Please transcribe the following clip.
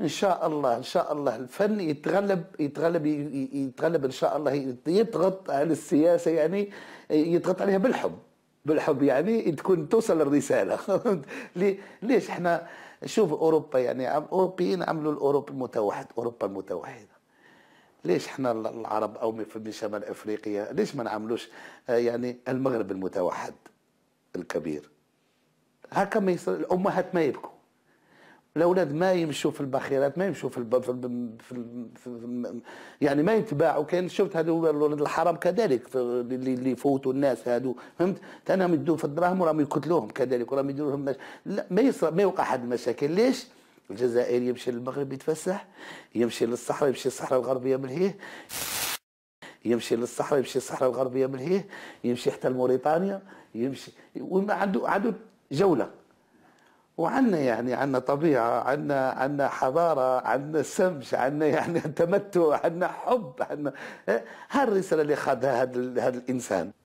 ان شاء الله ان شاء الله الفن يتغلب يتغلب يتغلب ان شاء الله يضغط على السياسه يعني يضغط عليها بالحب بالحب يعني تكون توصل الرساله ليش احنا شوف اوروبا يعني الاوروبيين عملوا الاوروبا المتوحد اوروبا المتوحده ليش احنا العرب او من شمال افريقيا ليش ما نعملوش آه، يعني المغرب المتوحد الكبير هكا ما الامهات ما يبكوا الاولاد ما يمشوا في الباخرات ما يمشوا في, الب... في, الب... في, ال... في ال... يعني ما يتباعوا كان شفت هذو الولاد الحرام كذلك في... اللي اللي يفوتوا الناس هذو فهمت تنهم يدوا في الدراهم وراهم يقتلوهم كذلك وراهم يديروا لهم مش... لا ما يصر... ما يوقع حد المشاكل ليش؟ الجزائر يمشي للمغرب يتفسح يمشي للصحراء يمشي للصحراء الغربيه ملهيه يمشي للصحراء يمشي للصحراء الغربيه ملهيه يمشي حتى لموريتانيا يمشي وما عنده عنده جوله وعندنا يعني عندنا طبيعة عندنا عندنا حضارة عندنا سمش عندنا يعني تمتع عندنا حب عندنا هالرسالة إيه؟ اللي خذها هذا الإنسان